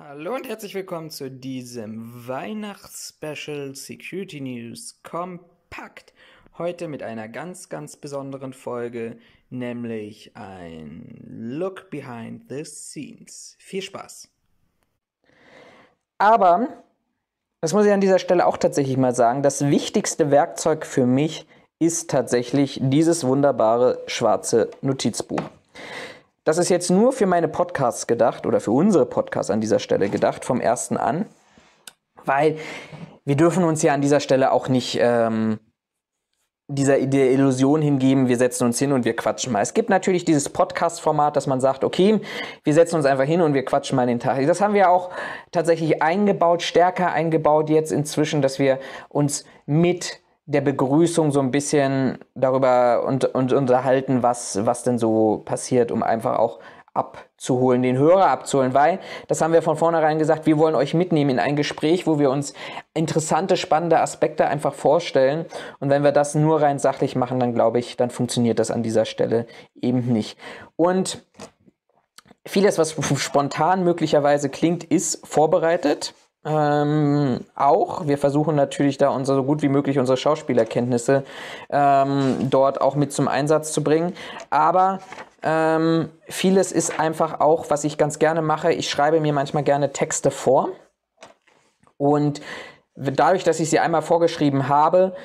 Hallo und herzlich willkommen zu diesem Weihnachtsspecial Security News Kompakt. Heute mit einer ganz, ganz besonderen Folge, nämlich ein Look behind the scenes. Viel Spaß. Aber, das muss ich an dieser Stelle auch tatsächlich mal sagen, das wichtigste Werkzeug für mich ist tatsächlich dieses wunderbare schwarze Notizbuch. Das ist jetzt nur für meine Podcasts gedacht oder für unsere Podcasts an dieser Stelle gedacht, vom ersten an, weil wir dürfen uns ja an dieser Stelle auch nicht ähm, dieser der Illusion hingeben, wir setzen uns hin und wir quatschen mal. Es gibt natürlich dieses Podcast-Format, dass man sagt, okay, wir setzen uns einfach hin und wir quatschen mal den Tag. Das haben wir auch tatsächlich eingebaut, stärker eingebaut jetzt inzwischen, dass wir uns mit der Begrüßung so ein bisschen darüber und, und unterhalten, was, was denn so passiert, um einfach auch abzuholen, den Hörer abzuholen, weil, das haben wir von vornherein gesagt, wir wollen euch mitnehmen in ein Gespräch, wo wir uns interessante, spannende Aspekte einfach vorstellen. Und wenn wir das nur rein sachlich machen, dann glaube ich, dann funktioniert das an dieser Stelle eben nicht. Und vieles, was spontan möglicherweise klingt, ist vorbereitet. Ähm, auch. Wir versuchen natürlich da unser, so gut wie möglich unsere Schauspielerkenntnisse ähm, dort auch mit zum Einsatz zu bringen. Aber ähm, vieles ist einfach auch, was ich ganz gerne mache. Ich schreibe mir manchmal gerne Texte vor. Und dadurch, dass ich sie einmal vorgeschrieben habe,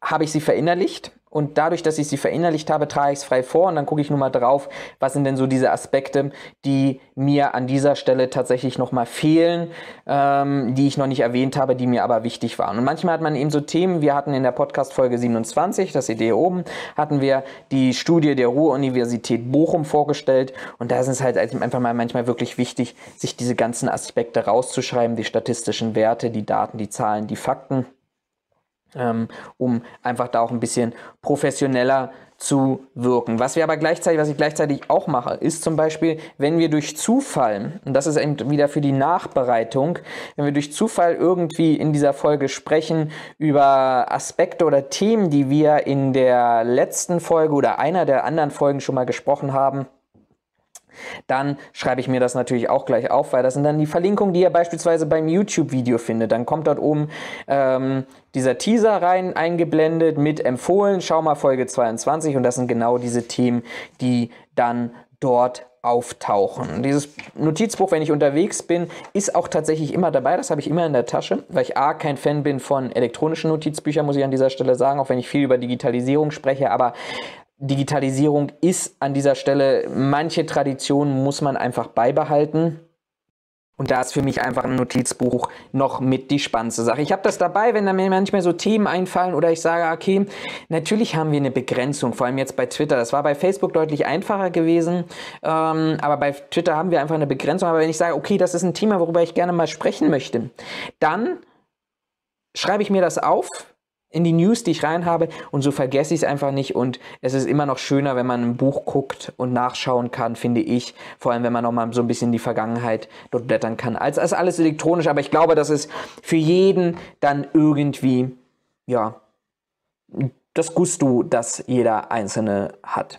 habe ich sie verinnerlicht und dadurch, dass ich sie verinnerlicht habe, trage ich es frei vor und dann gucke ich nur mal drauf, was sind denn so diese Aspekte, die mir an dieser Stelle tatsächlich nochmal fehlen, ähm, die ich noch nicht erwähnt habe, die mir aber wichtig waren. Und manchmal hat man eben so Themen, wir hatten in der Podcast-Folge 27, das Idee oben, hatten wir die Studie der Ruhr-Universität Bochum vorgestellt und da ist es halt einfach mal manchmal wirklich wichtig, sich diese ganzen Aspekte rauszuschreiben, die statistischen Werte, die Daten, die Zahlen, die Fakten ähm, um einfach da auch ein bisschen professioneller zu wirken. Was wir aber gleichzeitig, was ich gleichzeitig auch mache, ist zum Beispiel, wenn wir durch Zufall, und das ist eben wieder für die Nachbereitung, wenn wir durch Zufall irgendwie in dieser Folge sprechen über Aspekte oder Themen, die wir in der letzten Folge oder einer der anderen Folgen schon mal gesprochen haben, dann schreibe ich mir das natürlich auch gleich auf, weil das sind dann die Verlinkungen, die ihr beispielsweise beim YouTube-Video findet. Dann kommt dort oben ähm, dieser Teaser rein, eingeblendet mit empfohlen, schau mal Folge 22 und das sind genau diese Themen, die dann dort auftauchen. Dieses Notizbuch, wenn ich unterwegs bin, ist auch tatsächlich immer dabei. Das habe ich immer in der Tasche, weil ich A, kein Fan bin von elektronischen Notizbüchern, muss ich an dieser Stelle sagen, auch wenn ich viel über Digitalisierung spreche. Aber Digitalisierung ist an dieser Stelle, manche Traditionen muss man einfach beibehalten. Und da ist für mich einfach ein Notizbuch noch mit die spannendste Sache. Ich habe das dabei, wenn da mir manchmal so Themen einfallen oder ich sage, okay, natürlich haben wir eine Begrenzung, vor allem jetzt bei Twitter. Das war bei Facebook deutlich einfacher gewesen, ähm, aber bei Twitter haben wir einfach eine Begrenzung. Aber wenn ich sage, okay, das ist ein Thema, worüber ich gerne mal sprechen möchte, dann schreibe ich mir das auf, in die News, die ich rein habe und so vergesse ich es einfach nicht und es ist immer noch schöner, wenn man ein Buch guckt und nachschauen kann, finde ich, vor allem wenn man noch mal so ein bisschen in die Vergangenheit dort blättern kann. Als, als alles elektronisch, aber ich glaube, das ist für jeden dann irgendwie ja das Gusto, das jeder einzelne hat.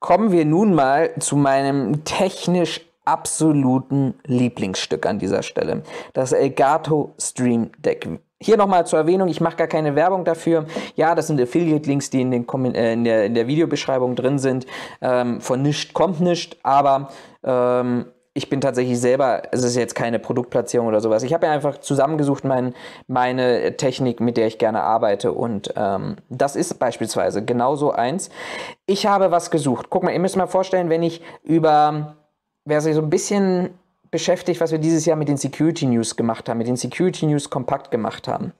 Kommen wir nun mal zu meinem technisch absoluten Lieblingsstück an dieser Stelle. Das Elgato Stream Deck hier nochmal zur Erwähnung, ich mache gar keine Werbung dafür. Ja, das sind Affiliate-Links, die in, den, äh, in, der, in, der, Videobeschreibung drin sind. Ähm, von nicht kommt nicht, aber ähm, ich bin tatsächlich selber, es ist jetzt keine Produktplatzierung oder sowas. Ich habe ja einfach zusammengesucht mein, meine Technik, mit der ich gerne arbeite. Und ähm, das ist beispielsweise genauso eins. Ich habe was gesucht. Guck mal, ihr müsst mal vorstellen, wenn ich über, wer sich so ein bisschen beschäftigt, was wir dieses Jahr mit den Security News gemacht haben, mit den Security News kompakt gemacht haben.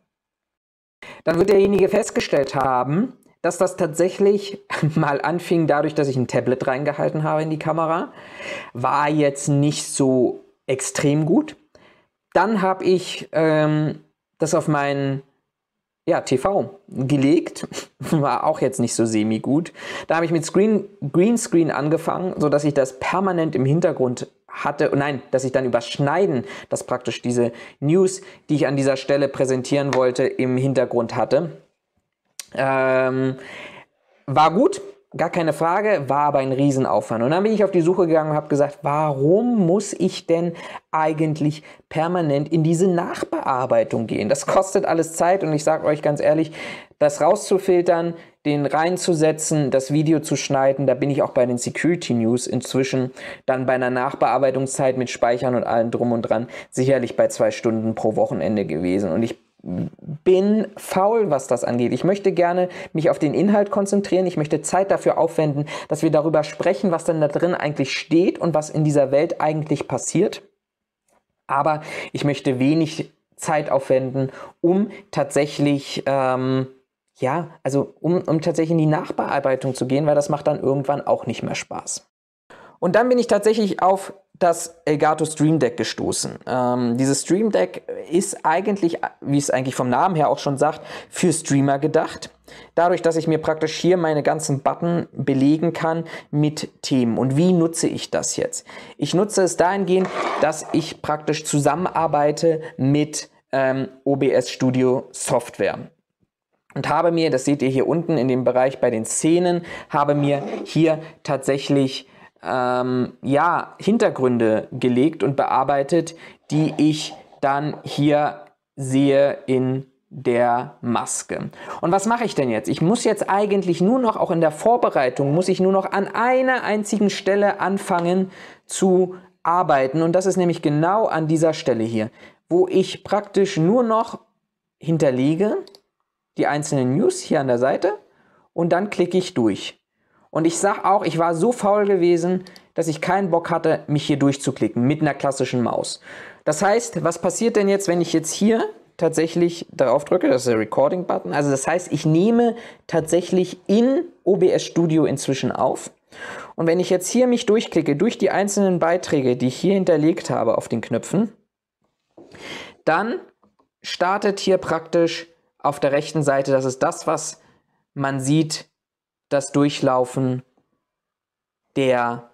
Dann wird derjenige festgestellt haben, dass das tatsächlich mal anfing dadurch, dass ich ein Tablet reingehalten habe in die Kamera. War jetzt nicht so extrem gut. Dann habe ich ähm, das auf meinen ja, TV gelegt. War auch jetzt nicht so semi-gut. Da habe ich mit Screen, Greenscreen angefangen, sodass ich das permanent im Hintergrund hatte, nein, dass ich dann überschneiden, dass praktisch diese News, die ich an dieser Stelle präsentieren wollte, im Hintergrund hatte. Ähm, war gut, gar keine Frage, war aber ein Riesenaufwand. Und dann bin ich auf die Suche gegangen und habe gesagt, warum muss ich denn eigentlich permanent in diese Nachbearbeitung gehen? Das kostet alles Zeit und ich sage euch ganz ehrlich, das rauszufiltern, den reinzusetzen, das Video zu schneiden. Da bin ich auch bei den Security News inzwischen dann bei einer Nachbearbeitungszeit mit Speichern und allem drum und dran sicherlich bei zwei Stunden pro Wochenende gewesen. Und ich bin faul, was das angeht. Ich möchte gerne mich auf den Inhalt konzentrieren. Ich möchte Zeit dafür aufwenden, dass wir darüber sprechen, was denn da drin eigentlich steht und was in dieser Welt eigentlich passiert. Aber ich möchte wenig Zeit aufwenden, um tatsächlich ähm, ja, also um, um tatsächlich in die Nachbearbeitung zu gehen, weil das macht dann irgendwann auch nicht mehr Spaß. Und dann bin ich tatsächlich auf das Elgato Stream Deck gestoßen. Ähm, dieses Stream Deck ist eigentlich, wie es eigentlich vom Namen her auch schon sagt, für Streamer gedacht. Dadurch, dass ich mir praktisch hier meine ganzen Button belegen kann mit Themen. Und wie nutze ich das jetzt? Ich nutze es dahingehend, dass ich praktisch zusammenarbeite mit ähm, OBS Studio Software und habe mir, das seht ihr hier unten in dem Bereich bei den Szenen, habe mir hier tatsächlich ähm, ja, Hintergründe gelegt und bearbeitet, die ich dann hier sehe in der Maske. Und was mache ich denn jetzt? Ich muss jetzt eigentlich nur noch, auch in der Vorbereitung, muss ich nur noch an einer einzigen Stelle anfangen zu arbeiten. Und das ist nämlich genau an dieser Stelle hier, wo ich praktisch nur noch hinterlege die einzelnen News hier an der Seite und dann klicke ich durch. Und ich sag auch, ich war so faul gewesen, dass ich keinen Bock hatte, mich hier durchzuklicken mit einer klassischen Maus. Das heißt, was passiert denn jetzt, wenn ich jetzt hier tatsächlich darauf drücke, das ist der Recording-Button. Also das heißt, ich nehme tatsächlich in OBS Studio inzwischen auf. Und wenn ich jetzt hier mich durchklicke, durch die einzelnen Beiträge, die ich hier hinterlegt habe auf den Knöpfen, dann startet hier praktisch auf der rechten Seite, das ist das, was man sieht, das Durchlaufen der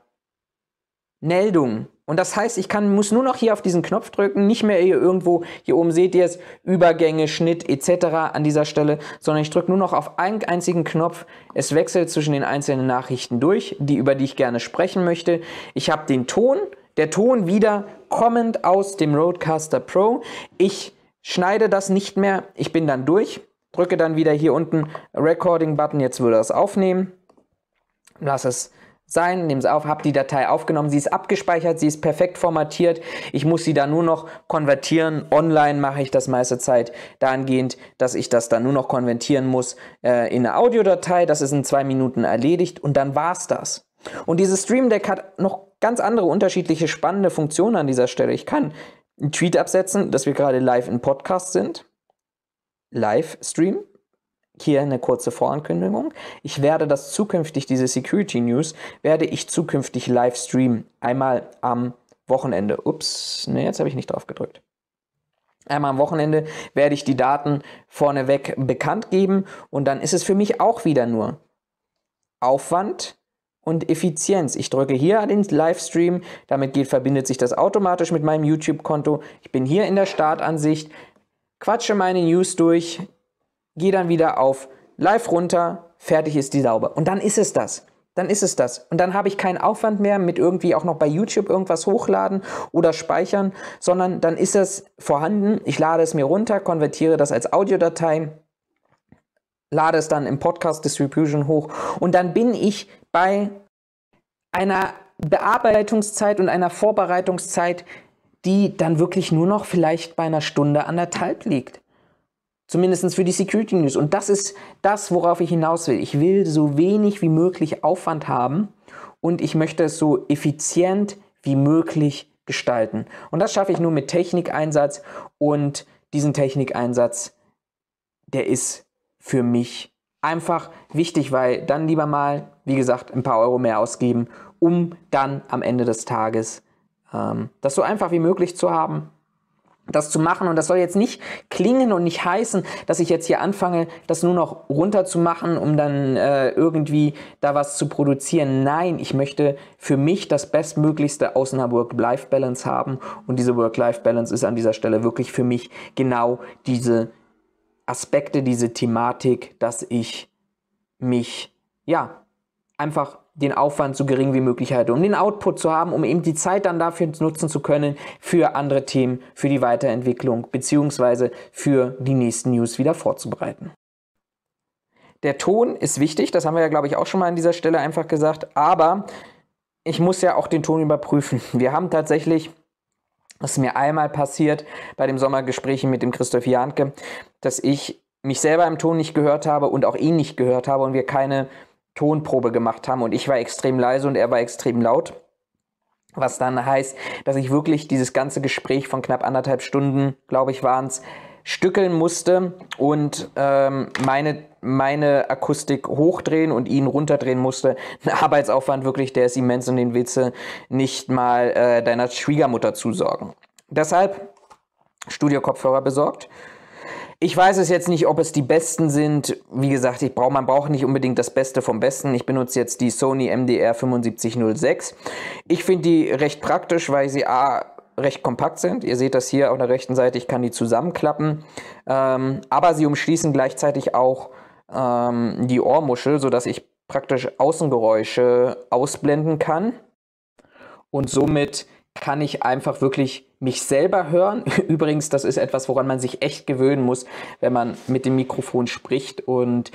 Meldung. Und das heißt, ich kann, muss nur noch hier auf diesen Knopf drücken, nicht mehr hier irgendwo, hier oben seht ihr es, Übergänge, Schnitt etc. an dieser Stelle, sondern ich drücke nur noch auf einen einzigen Knopf. Es wechselt zwischen den einzelnen Nachrichten durch, die, über die ich gerne sprechen möchte. Ich habe den Ton, der Ton wieder kommend aus dem Roadcaster Pro. Ich schneide das nicht mehr, ich bin dann durch, drücke dann wieder hier unten Recording-Button, jetzt würde das aufnehmen, lass es sein, nehme es auf, habe die Datei aufgenommen, sie ist abgespeichert, sie ist perfekt formatiert, ich muss sie dann nur noch konvertieren, online mache ich das meiste Zeit dahingehend, dass ich das dann nur noch konvertieren muss äh, in eine Audiodatei, das ist in zwei Minuten erledigt und dann war es das. Und dieses Stream Deck hat noch ganz andere unterschiedliche spannende Funktionen an dieser Stelle. Ich kann einen Tweet absetzen, dass wir gerade live im Podcast sind. Livestream. Hier eine kurze Vorankündigung. Ich werde das zukünftig, diese Security News, werde ich zukünftig live streamen. Einmal am Wochenende. Ups, ne, jetzt habe ich nicht drauf gedrückt. Einmal am Wochenende werde ich die Daten vorneweg bekannt geben und dann ist es für mich auch wieder nur Aufwand, und Effizienz. Ich drücke hier den Livestream, damit geht, verbindet sich das automatisch mit meinem YouTube-Konto. Ich bin hier in der Startansicht, quatsche meine News durch, gehe dann wieder auf Live runter, fertig ist die Laube. Und dann ist es das. Dann ist es das. Und dann habe ich keinen Aufwand mehr mit irgendwie auch noch bei YouTube irgendwas hochladen oder speichern, sondern dann ist es vorhanden. Ich lade es mir runter, konvertiere das als Audiodatei lade es dann im Podcast Distribution hoch und dann bin ich bei einer Bearbeitungszeit und einer Vorbereitungszeit, die dann wirklich nur noch vielleicht bei einer Stunde anderthalb liegt. Zumindest für die Security News. Und das ist das, worauf ich hinaus will. Ich will so wenig wie möglich Aufwand haben und ich möchte es so effizient wie möglich gestalten. Und das schaffe ich nur mit Technikeinsatz und diesen Technikeinsatz, der ist für mich einfach wichtig, weil dann lieber mal, wie gesagt, ein paar Euro mehr ausgeben, um dann am Ende des Tages ähm, das so einfach wie möglich zu haben, das zu machen. Und das soll jetzt nicht klingen und nicht heißen, dass ich jetzt hier anfange, das nur noch runterzumachen, um dann äh, irgendwie da was zu produzieren. Nein, ich möchte für mich das Bestmöglichste aus einer Work-Life-Balance haben. Und diese Work-Life-Balance ist an dieser Stelle wirklich für mich genau diese Aspekte, diese Thematik, dass ich mich, ja, einfach den Aufwand so gering wie möglich halte, um den Output zu haben, um eben die Zeit dann dafür nutzen zu können, für andere Themen, für die Weiterentwicklung, beziehungsweise für die nächsten News wieder vorzubereiten. Der Ton ist wichtig, das haben wir ja, glaube ich, auch schon mal an dieser Stelle einfach gesagt, aber ich muss ja auch den Ton überprüfen. Wir haben tatsächlich das ist mir einmal passiert bei dem Sommergespräch mit dem Christoph Jahnke, dass ich mich selber im Ton nicht gehört habe und auch ihn nicht gehört habe und wir keine Tonprobe gemacht haben und ich war extrem leise und er war extrem laut. Was dann heißt, dass ich wirklich dieses ganze Gespräch von knapp anderthalb Stunden, glaube ich, waren es, stückeln musste und ähm, meine, meine Akustik hochdrehen und ihn runterdrehen musste. Ein Arbeitsaufwand wirklich, der ist immens und den willst du nicht mal äh, deiner Schwiegermutter zusorgen. Deshalb Studio-Kopfhörer besorgt. Ich weiß es jetzt nicht, ob es die besten sind. Wie gesagt, ich brauch, man braucht nicht unbedingt das Beste vom Besten. Ich benutze jetzt die Sony MDR 7506. Ich finde die recht praktisch, weil sie A, recht kompakt sind. Ihr seht das hier auf der rechten Seite, ich kann die zusammenklappen. Ähm, aber sie umschließen gleichzeitig auch ähm, die Ohrmuschel, sodass ich praktisch Außengeräusche ausblenden kann. Und somit kann ich einfach wirklich mich selber hören. Übrigens, das ist etwas, woran man sich echt gewöhnen muss, wenn man mit dem Mikrofon spricht. Und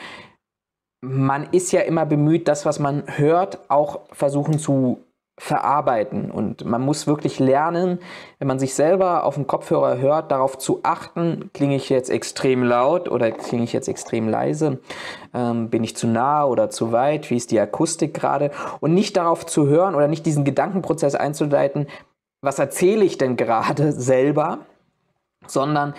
man ist ja immer bemüht, das, was man hört, auch versuchen zu verarbeiten. Und man muss wirklich lernen, wenn man sich selber auf dem Kopfhörer hört, darauf zu achten, klinge ich jetzt extrem laut oder klinge ich jetzt extrem leise, ähm, bin ich zu nah oder zu weit, wie ist die Akustik gerade. Und nicht darauf zu hören oder nicht diesen Gedankenprozess einzuleiten, was erzähle ich denn gerade selber, sondern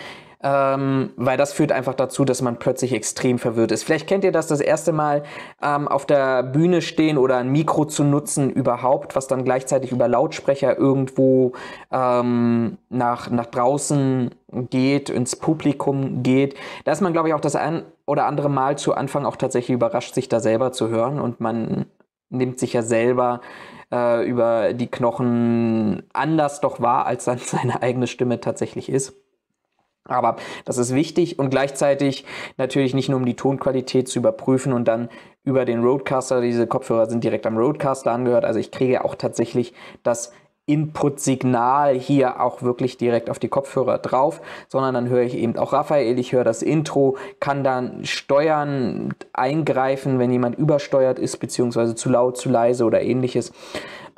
ähm, weil das führt einfach dazu, dass man plötzlich extrem verwirrt ist. Vielleicht kennt ihr das das erste Mal ähm, auf der Bühne stehen oder ein Mikro zu nutzen überhaupt, was dann gleichzeitig über Lautsprecher irgendwo ähm, nach, nach draußen geht, ins Publikum geht. Da ist man, glaube ich, auch das ein oder andere Mal zu Anfang auch tatsächlich überrascht, sich da selber zu hören und man nimmt sich ja selber äh, über die Knochen anders doch wahr, als dann seine eigene Stimme tatsächlich ist. Aber das ist wichtig und gleichzeitig natürlich nicht nur um die Tonqualität zu überprüfen und dann über den Roadcaster, diese Kopfhörer sind direkt am Roadcaster angehört, also ich kriege auch tatsächlich das Input-Signal hier auch wirklich direkt auf die Kopfhörer drauf, sondern dann höre ich eben auch Raphael, ich höre das Intro, kann dann steuern, eingreifen, wenn jemand übersteuert ist, beziehungsweise zu laut, zu leise oder ähnliches.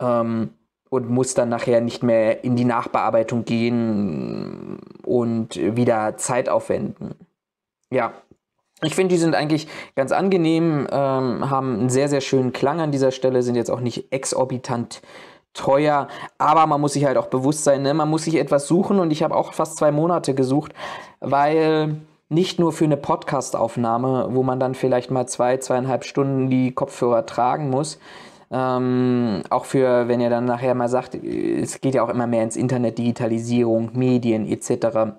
Ähm, und muss dann nachher nicht mehr in die Nachbearbeitung gehen und wieder Zeit aufwenden. Ja, ich finde, die sind eigentlich ganz angenehm, ähm, haben einen sehr, sehr schönen Klang an dieser Stelle, sind jetzt auch nicht exorbitant teuer, aber man muss sich halt auch bewusst sein, ne? man muss sich etwas suchen und ich habe auch fast zwei Monate gesucht, weil nicht nur für eine Podcast-Aufnahme, wo man dann vielleicht mal zwei, zweieinhalb Stunden die Kopfhörer tragen muss, ähm, auch für, wenn ihr dann nachher mal sagt, es geht ja auch immer mehr ins Internet, Digitalisierung, Medien etc.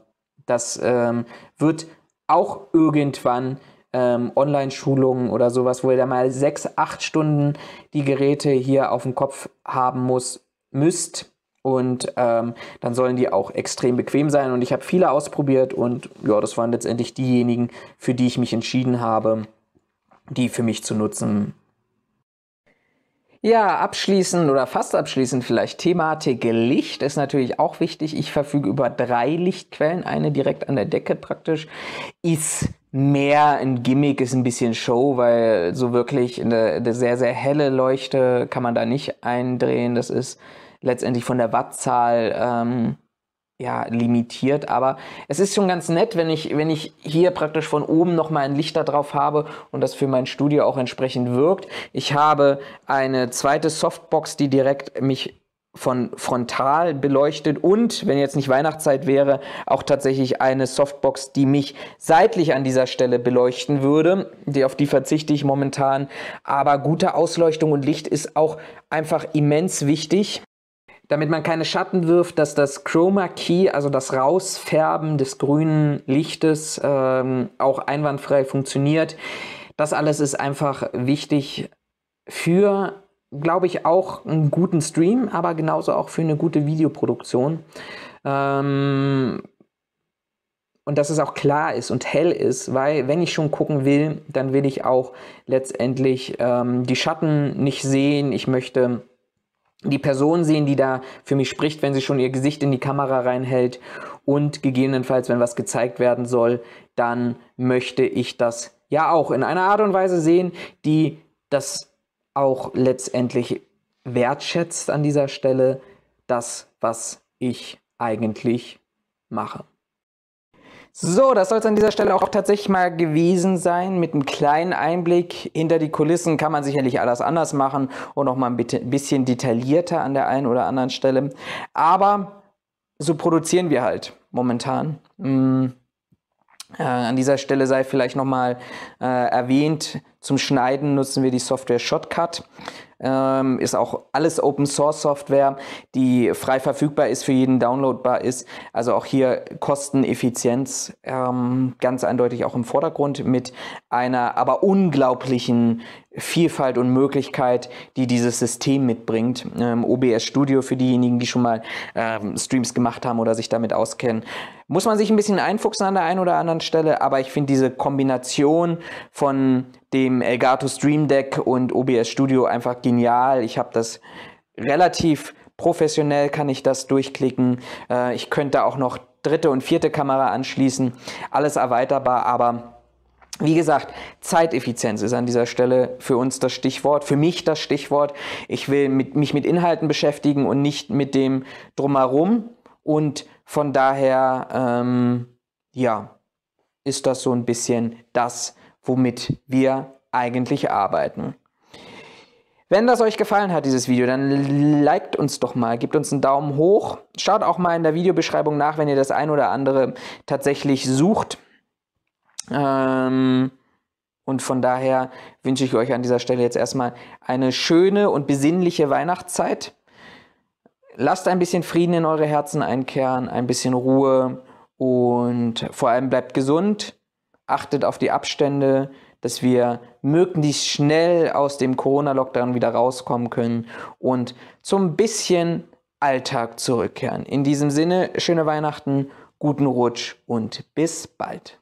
Das ähm, wird auch irgendwann ähm, Online-Schulungen oder sowas, wo ihr dann mal sechs, acht Stunden die Geräte hier auf dem Kopf haben muss, müsst. Und ähm, dann sollen die auch extrem bequem sein. Und ich habe viele ausprobiert und ja, das waren letztendlich diejenigen, für die ich mich entschieden habe, die für mich zu nutzen ja, abschließend oder fast abschließend vielleicht Thematik Licht ist natürlich auch wichtig. Ich verfüge über drei Lichtquellen, eine direkt an der Decke praktisch, ist mehr ein Gimmick, ist ein bisschen Show, weil so wirklich eine, eine sehr, sehr helle Leuchte kann man da nicht eindrehen. Das ist letztendlich von der Wattzahl ähm, ja, limitiert, aber es ist schon ganz nett, wenn ich, wenn ich hier praktisch von oben nochmal ein Licht da drauf habe und das für mein Studio auch entsprechend wirkt. Ich habe eine zweite Softbox, die direkt mich von frontal beleuchtet und, wenn jetzt nicht Weihnachtszeit wäre, auch tatsächlich eine Softbox, die mich seitlich an dieser Stelle beleuchten würde. Die, auf die verzichte ich momentan. Aber gute Ausleuchtung und Licht ist auch einfach immens wichtig damit man keine Schatten wirft, dass das Chroma Key, also das Rausfärben des grünen Lichtes, ähm, auch einwandfrei funktioniert. Das alles ist einfach wichtig für, glaube ich, auch einen guten Stream, aber genauso auch für eine gute Videoproduktion. Ähm, und dass es auch klar ist und hell ist, weil wenn ich schon gucken will, dann will ich auch letztendlich ähm, die Schatten nicht sehen. Ich möchte die Person sehen, die da für mich spricht, wenn sie schon ihr Gesicht in die Kamera reinhält und gegebenenfalls, wenn was gezeigt werden soll, dann möchte ich das ja auch in einer Art und Weise sehen, die das auch letztendlich wertschätzt an dieser Stelle, das, was ich eigentlich mache. So, das soll es an dieser Stelle auch tatsächlich mal gewesen sein. Mit einem kleinen Einblick hinter die Kulissen kann man sicherlich alles anders machen und noch mal ein bisschen detaillierter an der einen oder anderen Stelle. Aber so produzieren wir halt momentan. Mhm. Äh, an dieser Stelle sei vielleicht nochmal äh, erwähnt, zum Schneiden nutzen wir die Software Shotcut ähm, ist auch alles Open Source Software, die frei verfügbar ist, für jeden downloadbar ist. Also auch hier Kosteneffizienz ähm, ganz eindeutig auch im Vordergrund mit einer aber unglaublichen Vielfalt und Möglichkeit, die dieses System mitbringt. Ähm, OBS Studio für diejenigen, die schon mal ähm, Streams gemacht haben oder sich damit auskennen. Muss man sich ein bisschen einfuchsen an der einen oder anderen Stelle, aber ich finde diese Kombination von dem Elgato Stream Deck und OBS Studio einfach genial. Ich habe das relativ professionell, kann ich das durchklicken. Äh, ich könnte auch noch dritte und vierte Kamera anschließen. Alles erweiterbar, aber wie gesagt, Zeiteffizienz ist an dieser Stelle für uns das Stichwort, für mich das Stichwort. Ich will mit, mich mit Inhalten beschäftigen und nicht mit dem drumherum. Und von daher, ähm, ja, ist das so ein bisschen das, womit wir eigentlich arbeiten. Wenn das euch gefallen hat, dieses Video, dann liked uns doch mal, gebt uns einen Daumen hoch. Schaut auch mal in der Videobeschreibung nach, wenn ihr das ein oder andere tatsächlich sucht. Ähm, und von daher wünsche ich euch an dieser Stelle jetzt erstmal eine schöne und besinnliche Weihnachtszeit. Lasst ein bisschen Frieden in eure Herzen einkehren, ein bisschen Ruhe und vor allem bleibt gesund. Achtet auf die Abstände, dass wir möglichst schnell aus dem Corona-Lockdown wieder rauskommen können und zum bisschen Alltag zurückkehren. In diesem Sinne, schöne Weihnachten, guten Rutsch und bis bald.